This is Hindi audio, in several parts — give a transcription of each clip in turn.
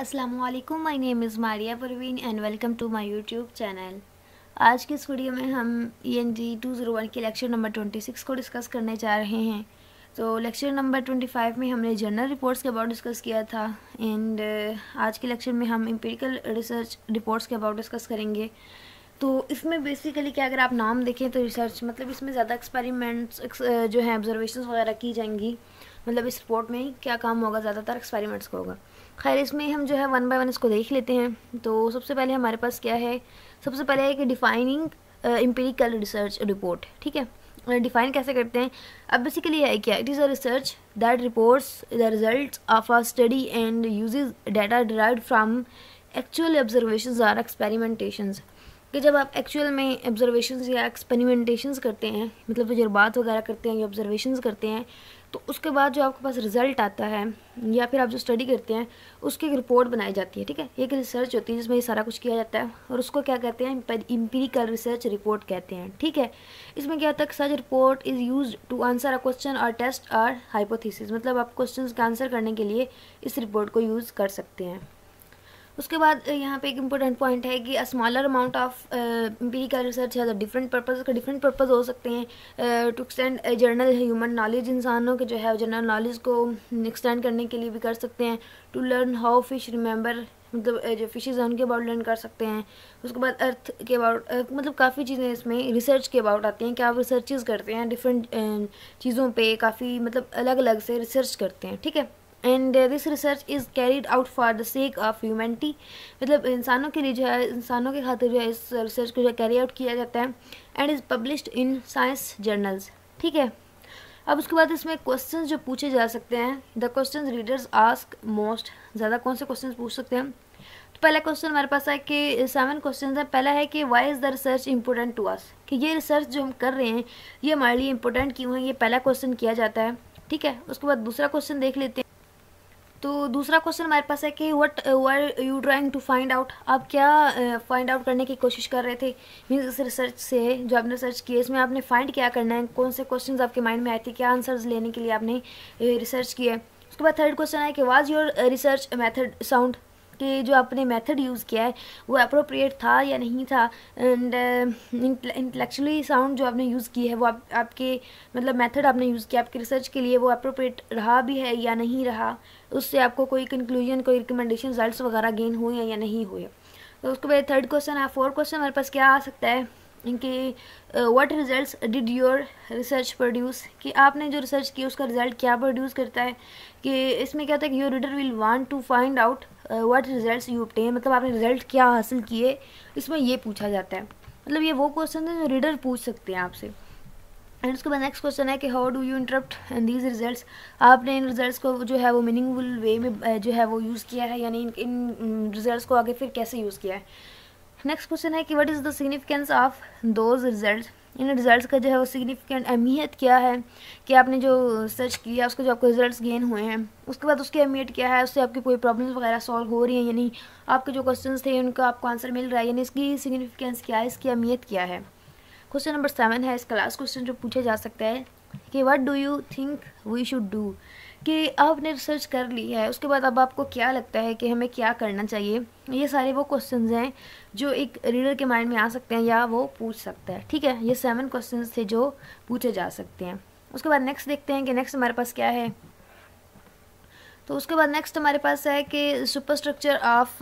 Aslam my name is Maria Parveen and welcome to my YouTube channel आज के इस वीडियो में हम E N G two zero one के लेक्चर नंबर ट्वेंटी सिक्स को डिस्कस करने जा रहे हैं तो लेक्चर नंबर ट्वेंटी फाइव में हमने जनरल रिपोर्ट्स के अबाउट डिस्कस किया था एंड uh, आज के लेक्चर में हम एम्पेरिकल रिसर्च रिपोर्ट्स के अबाउट डिस्कस करेंगे तो इसमें बेसिकली क्या अगर आप नाम देखें तो रिसर्च मतलब इसमें ज़्यादा एक्सपेरिमेंट्स uh, जो हैं ऑब्जर्वेशन वगैरह की जाएंगी मतलब इस रिपोर्ट में क्या काम होगा ज़्यादातर एक्सपेरिमेंट्स का होगा खैर इसमें हम जो है वन बाय वन इसको देख लेते हैं तो सबसे पहले हमारे पास क्या है सबसे पहले एक डिफाइनिंग इम्पेरिकल रिसर्च रिपोर्ट ठीक है डिफाइन uh, कैसे करते हैं अब बेसिकली है क्या it is a research that reports the result of a study and use data derive from actual observation or experimentations कि जब आप एक्चुअल में ऑब्जर्वेशंस या एक्सपेरिमेंटेशंस करते हैं मतलब तजुर्बात वगैरह करते हैं या ऑब्जर्वेशन करते हैं तो उसके बाद जो आपके पास रिज़ल्ट आता है या फिर आप जो स्टडी करते हैं उसकी एक रिपोर्ट बनाई जाती है ठीक है एक रिसर्च होती है जिसमें ये सारा कुछ किया जाता है और उसको क्या कहते हैं इम्पीरिकल रिसर्च रिपोर्ट कहते हैं ठीक है इसमें क्या होता है such report is use to answer a question और टेस्ट और हाइपोथीसिस मतलब आप क्वेश्चन का आंसर करने के लिए इस रिपोर्ट को यूज़ कर सकते हैं उसके बाद यहाँ पे एक इम्पोर्टेंट पॉइंट है कि smaller amount of empirical research है डिफरेंट पर्पज़ का डिफरेंट पर्पज़ हो सकते हैं to extend general human knowledge इंसानों के जो है जनरल नॉलेज को एक्सटेंड करने के लिए भी कर सकते हैं to learn how fish remember मतलब जो फिशेज हैं उनके अबाउट लर्न कर सकते हैं उसके बाद अर्थ के अबाउट मतलब काफ़ी चीज़ें इसमें रिसर्च के अबाउट आती हैं क्या आप रिसर्चेज करते हैं डिफरेंट चीज़ों पे काफ़ी मतलब अलग अलग से रिसर्च करते हैं ठीक है and this research is carried out for the sake of humanity मतलब इंसानों के लिए जो है इंसानों के खातिर जो है इस रिसर्च को जो है कैरी आउट किया जाता है and is publish in science journals ठीक है अब उसके बाद इसमें क्वेश्चंस जो पूछे जा सकते हैं the questions readers ask most ज़्यादा कौन से क्वेश्चंस पूछ सकते हैं तो पहला क्वेश्चन हमारे पास है कि सेवन क्वेश्चन है पहला है कि why is the research important to us कि ये रिसर्च जो हम कर रहे हैं ये हमारे लिए इम्पोर्टेंट क्यों है ये पहला क्वेश्चन किया जाता है ठीक है उसके बाद दूसरा क्वेश्चन देख लेते हैं तो दूसरा क्वेश्चन हमारे पास है कि what were you trying to find out आप क्या फाइंड uh, आउट करने की कोशिश कर रहे थे मीन इस रिसर्च से जो आपने रिसर्च की है इसमें आपने फाइंड क्या करना है कौन से क्वेश्चन आपके माइंड में आए थे क्या आंसर्स लेने के लिए आपने रिसर्च किया है उसके बाद थर्ड क्वेश्चन है कि was your research method sound कि जो आपने मेथड यूज़ किया है वो अप्रोप्रिएट था या नहीं था एंड इंटेलेक्चुअली साउंड जो आपने यूज़ की है वो आप, आपके मतलब मेथड आपने यूज़ किया आपके रिसर्च के लिए वो अप्रोप्रिएट रहा भी है या नहीं रहा उससे आपको कोई कंक्लूजन कोई रिकमेंडेशन रिजल्ट वगैरह गेन हुए या नहीं हुए तो उसके बाद थर्ड क्वेश्चन है फोर्थ क्वेश्चन हमारे पास क्या आ सकता है कि what results did your research produce कि आपने जो रिसर्च किया उसका रिजल्ट क्या प्रोड्यूस करता है कि इसमें क्या होता है कि your reader will want to find out what results you obtain मतलब आपने रिजल्ट क्या हासिल किए इसमें ये पूछा जाता है मतलब ये वो क्वेश्चन है जो रीडर पूछ सकते हैं आपसे एंड उसके बाद नेक्स्ट क्वेश्चन है कि how do you interpret in these results आपने इन रिजल्ट्स को जो है वो मीनिंगफुल वे में जो है वो यूज़ किया है यानी इन रिजल्ट्स को आगे फिर कैसे यूज़ किया है नेक्स्ट क्वेश्चन है कि what is the significance of those result इन रिजल्ट्स का जो है वो सिग्निफिकेंट अहमियत क्या है कि आपने जो सर्च किया उसके जो आपको रिजल्ट्स गेन हुए हैं उसके बाद उसकी अहमियत क्या है उससे आपकी कोई प्रॉब्लम्स वगैरह सॉल्व हो रही हैं यानी आपके जो क्वेश्चन थे उनका आपको आंसर मिल रहा है यानी इसकी सिग्निफिकेंस क्या है इसकी अहमियत क्या है क्वेश्चन नंबर सेवन है इसका लास्ट क्वेश्चन जो पूछा जा सकता है कि what do you think we should do कि आपने रिसर्च कर ली है उसके बाद अब आपको क्या लगता है कि हमें क्या करना चाहिए ये सारे वो क्वेश्चन हैं जो एक रीडर के माइंड में आ सकते हैं या वो पूछ सकता है ठीक है ये सेवन क्वेश्चन थे जो पूछे जा सकते हैं उसके बाद नेक्स्ट देखते हैं कि नेक्स्ट हमारे पास क्या है तो उसके बाद नेक्स्ट हमारे पास है कि superstructure of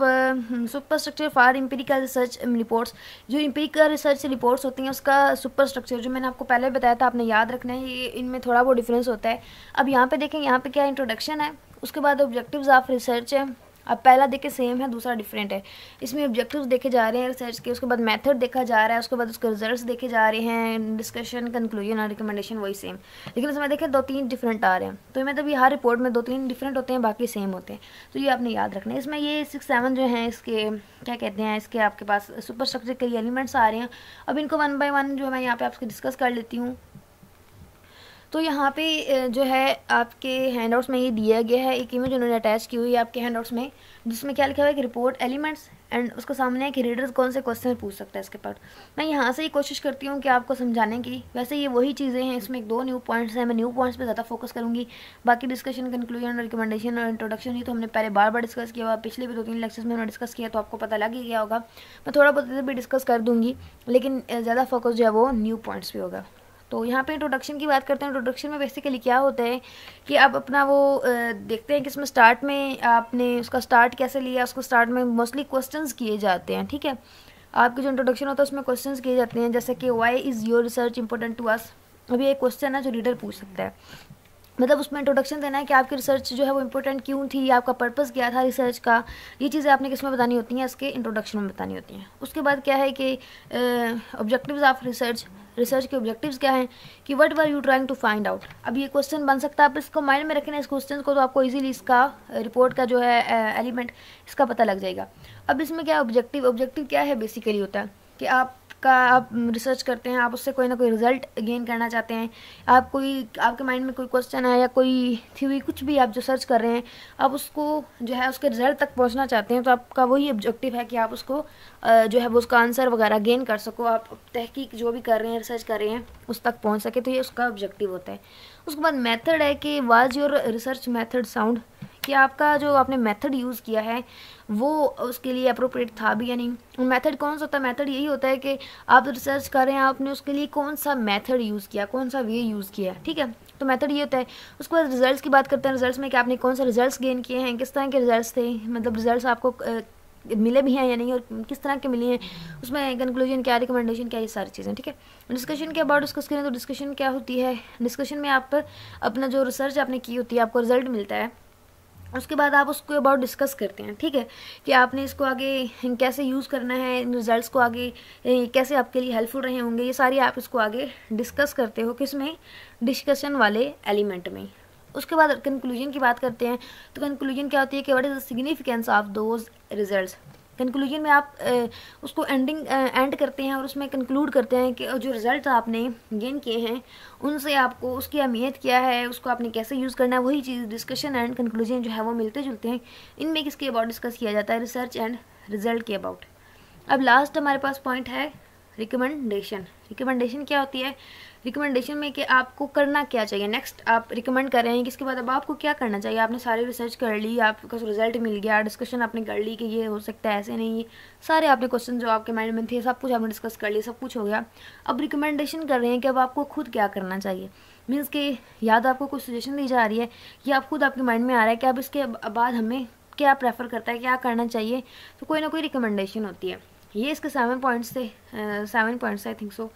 superstructure for empirical research reports जो इम्पेरिकल रिसर्च रिपोर्ट्स होती हैं उसका सुपर स्ट्रक्चर जो मैंने आपको पहले बताया था आपने याद रखना है ये इनमें थोड़ा बहुत डिफरेंस होता है अब यहाँ पर देखें यहाँ पर क्या इंट्रोडक्शन है उसके बाद ऑब्जेक्टिव्स ऑफ रिसर्च है अब पहला देखे सेम है दूसरा डिफरेंट है इसमें ऑब्जेक्टिव देखे जा रहे हैं रिसर्च के उसके बाद मैथड देखा जा रहा है उसके बाद उसके रिजल्ट देखे जा रहे हैं डिस्कशन कंक्लूजन और रिकमेंडेशन वही सेम लेकिन इसमें देखें दो तीन डिफरेंट आ रहे हैं तो मतलब ये हर रिपोर्ट में दो तीन डिफरेंट होते हैं बाकी सेम होते हैं तो ये आपने याद रखना है इसमें ये सिक्स सेवन जो हैं इसके क्या कहते हैं इसके आपके पास सुपर स्ट्रक्चर के एलिमेंट्स आ रहे हैं अब इनको वन बाई वन जो मैं यहाँ पे आपसे डिस्कस कर लेती हूँ तो यहाँ पे जो है आपके हैंड आउट्स में ये दिया गया है एक इमेज उन्होंने अटैच की हुई है आपके हैंड आउट्स में जिसमें क्या लिखा हुआ है कि रिपोर्ट एलिमेंट्स एंड उसको सामने है कि रीडर्स कौन से क्वेश्चन पूछ सकता है इसके पर मैं यहाँ से ही कोशिश करती हूँ कि आपको समझाने की वैसे ये वही चीज़ें हैं इसमें एक दो न्यू पॉइंट्स हैं मैं न्यू पॉइंट्स पर ज़्यादा फोकस करूँगी बाकी डिस्कशन कंक्लूजन रिकमेंडेशन और इंट्रोडक्शन ही तो हमने पहले बार बार डिस्कस किया हुआ पिछले भी दो तीन लेक्चर्स में हमने डिस्कस किया तो आपको पता लग ही गया होगा मैं थोड़ा बहुत भी डिस्कस कर दूँगी लेकिन ज़्यादा फोकस जो है वो न्यू पॉइंट्स पर होगा तो यहाँ पे इंट्रोडक्शन की बात करते हैं इंट्रोडक्शन में बेसिकली क्या होता है कि आप अपना वो देखते हैं कि इसमें स्टार्ट में आपने उसका स्टार्ट कैसे लिया उसको स्टार्ट में मोस्टली क्वेश्चन किए जाते हैं ठीक है आपके जो इंट्रोडक्शन होता है उसमें क्वेश्चन किए जाते हैं जैसे कि why is your research important to us अभी एक क्वेश्चन है जो रीडर पूछ सकता है मतलब उसमें इंट्रोडक्शन देना है कि आपकी रिसर्च जो है वो इम्पोर्टेंट क्यों थी आपका पर्पस क्या था रिसर्च का ये चीज़ें आपने किस में बतानी होती हैं इसके इंट्रोडक्शन में बतानी होती हैं उसके बाद क्या है कि ऑब्जेक्टिव्स ऑफ रिसर्च रिसर्च के ऑब्जेक्टिव्स क्या हैं कि what were you trying to find out अब ये क्वेश्चन बन सकता है आप इसको माइंड में रखें इस क्वेश्चन को तो आपको ईजिली इसका रिपोर्ट का जो है एलिमेंट इसका पता लग जाएगा अब इसमें क्या ऑब्जेक्टिव ऑब्जेक्टिव क्या है बेसिकली होता है कि आप का आप रिसर्च करते हैं आप उससे कोई ना कोई रिजल्ट गेन करना चाहते हैं आप कोई आपके माइंड में कोई क्वेश्चन है या कोई थ्योरी कुछ भी आप जो सर्च कर रहे हैं आप उसको जो है उसके रिजल्ट तक पहुँचना चाहते हैं तो आपका वही ऑब्जेक्टिव है कि आप उसको जो है वो उसका आंसर वगैरह गेन कर सको आप तहकीक जो भी कर रहे हैं रिसर्च कर रहे हैं उस तक पहुँच सके तो ये उसका ऑब्जेक्टिव होता है उसके बाद मैथड है कि was your research method sound कि आपका जो आपने मेथड यूज़ किया है वो उसके लिए अप्रोप्रिएट था भी या नहीं मेथड कौन सा होता है मेथड यही होता है कि आप रिसर्च कर रहे हैं आपने उसके लिए कौन सा मेथड यूज़ किया कौन सा वे यूज़ किया ठीक है तो मेथड ये होता है उसके बाद रिजल्ट्स की बात करते हैं रिजल्ट्स में कि आपने कौन सा रिजल्ट्स गेन किए हैं किस तरह के रिजल्ट्स थे मतलब रिजल्ट्स आपको मिले भी हैं या नहीं और किस तरह के मिले हैं उसमें कंक्लूजन क्या रिकमेंडेशन क्या ये सारी चीज़ें ठीक है डिस्कशन के अबाउट डिस्कस करें तो डिस्कशन क्या होती है डिस्कशन में आप अपना जो रिसर्च आपने की होती है आपको रिजल्ट मिलता है उसके बाद आप उसको अबाउट डिस्कस करते हैं ठीक है कि आपने इसको आगे कैसे यूज़ करना है रिजल्ट्स को आगे कैसे आपके लिए हेल्पफुल रहे होंगे ये सारी आप इसको आगे डिस्कस करते हो किस में डिस्कशन वाले एलिमेंट में उसके बाद कंक्लूजन की बात करते हैं तो कंक्लूजन क्या होती है कि what is the significance of those result conclusion में आप उसको एंडिंग एंड करते हैं और उसमें कंक्लूड करते हैं कि जो रिज़ल्ट आपने गेन किए हैं उनसे आपको उसकी अहमियत क्या है उसको आपने कैसे यूज़ करना है वही चीज़ डिस्कशन एंड कंक्लूजन जो है वो मिलते जुलते हैं इनमें किसके अबाउट डिस्कस किया जाता है रिसर्च एंड रिज़ल्ट के अबाउट अब लास्ट हमारे पास पॉइंट है रिकमेंडेशन रिकमेंडेशन क्या होती है रिकमेंडेशन में कि आपको करना क्या चाहिए नेक्स्ट आप रिकमेंड कर रहे हैं कि इसके बाद अब आपको क्या करना चाहिए आपने सारी रिसर्च कर ली आपको रिजल्ट मिल गया डिस्कशन आपने कर ली कि ये हो सकता है ऐसे नहीं है सारे आपने क्वेश्चन जो आपके माइंड में थे सब कुछ आपने डिस्कस कर लिया सब कुछ हो गया अब रिकमेंडेशन कर रहे हैं कि अब आपको खुद क्या करना चाहिए मीन्स कि याद आपको कुछ सजेशन दी जा रही है या आप खुद आपके माइंड में आ रहा है कि अब इसके बाद हमें क्या प्रेफर करता है क्या करना चाहिए तो कोई ना कोई रिकमेंडेशन होती है ये इसके सेवन पॉइंट्स थे seven points I think so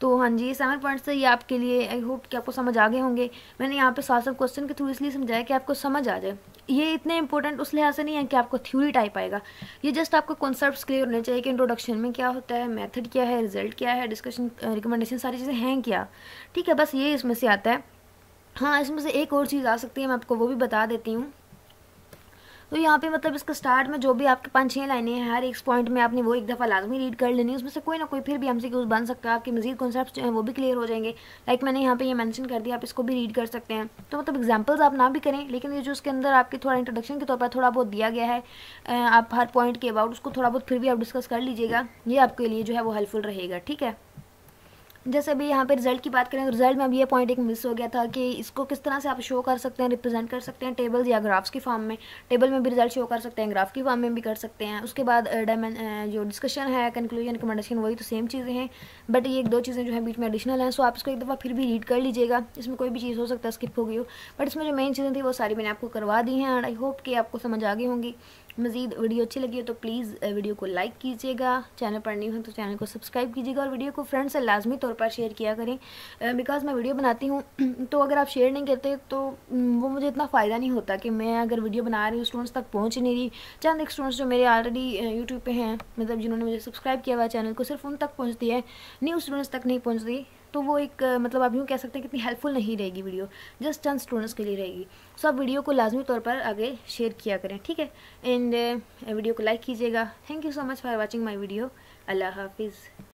तो हाँ जी सेवन पॉइंट्स थे ये आपके लिए आई होप कि आपको समझ आ गए होंगे मैंने यहाँ पे सात सब क्वेश्चन के थ्रू इसलिए समझाया कि आपको समझ आ जाए ये इतने इंपॉर्टेंट उस लिहाज से नहीं है कि आपको थ्योरी टाइप आएगा ये जस्ट आपको कॉन्सेप्ट क्लियर होने चाहिए कि इंट्रोडक्शन में क्या होता है मेथड क्या है रिजल्ट क्या है डिस्कशन रिकमेंडेशन सारी चीज़ें हैं क्या ठीक है बस ये इसमें से आता है हाँ इसमें से एक और चीज़ आ सकती है मैं आपको वो भी बता देती हूँ तो यहाँ पे मतलब इसका स्टार्ट में जो भी आपके पाँच छः लाइनें हैं हर एक पॉइंट में आपने वो एक दफ़ा लाजमी रीड कर लेनी है उसमें से कोई ना कोई फिर भी हमसे क्यूज़ बन सकता है आपके मजीद कॉन्सेप्ट जो है वो भी क्लियर हो जाएंगे लाइक मैंने यहाँ पे ये मैंशन कर दिया आप इसको भी रीड कर सकते हैं तो मतलब एग्जाम्पल्स आप ना भी करें लेकिन ये जो उसके अंदर आपके थोड़ा इंट्रोडक्शन के तौर पर थोड़ा बहुत दिया गया है आप हर पॉइंट के अबाउट उसको थोड़ा बहुत फिर भी आप डिस्कस कर लीजिएगा ये आपके लिए जो है वो हेल्पफुल रहेगा ठीक है जैसे अभी यहाँ पे रिजल्ट की बात करें तो रिजल्ट में अभी ये पॉइंट एक मिस हो गया था कि इसको किस तरह से आप शो कर सकते हैं रिप्रेजेंट कर सकते हैं टेबल्स या ग्राफ्स की फॉर्म में टेबल में भी रिजल्ट शो कर सकते हैं ग्राफ की फॉर्म में भी कर सकते हैं उसके बाद डायमें जो डिस्कशन है कंक्लूजन रिकमेंडेशन वही तो सेम चीज़ें हैं बट ये एक दो चीज़ें जो है बीच में एडिशनल हैं सो आप इसको एक दफ़ा फिर भी रीड कर लीजिएगा इसमें कोई भी चीज़ हो सकता है स्किप हो गई हो बट इसमें जो मेन चीज़ें थी वो सारी मैंने आपको करवा दी हैं एंड आई होप कि आपको समझ आ गई होंगी मज़ीद वीडियो अच्छी लगी हो तो प्लीज़ वीडियो को लाइक कीजिएगा चैनल पर नहीं हो तो चैनल को सब्सक्राइब कीजिएगा और वीडियो को फ्रेंड्स से लाजमी तौर पर शेयर किया करें बिकॉज़ मैं वीडियो बनाती हूँ तो अगर आप शेयर नहीं करते तो वो मुझे इतना फ़ायदा नहीं होता कि मैं अगर वीडियो बना रही हूँ स्टूडेंट्स तक पहुँच नहीं रही चंद एक स्टूडेंट्स जो मेरे ऑलरेडी यूट्यूब पर हैं मतलब जिन्होंने मुझे सब्सक्राइब किया हुआ चैनल को सिर्फ उन तक पहुँचती है न्यू स्टूडेंट्स तक नहीं पहुँचती तो वो एक मतलब आप यूँ कह सकते हैं कितनी हेल्पफुल नहीं रहेगी वीडियो जस्ट चंद स्टूडेंट्स के लिए रहेगी सो आप वीडियो को लाजमी तौर पर आगे शेयर किया करें ठीक है एंड वीडियो uh, को लाइक कीजिएगा thank you so much for watching my video अल्लाह हाफिज़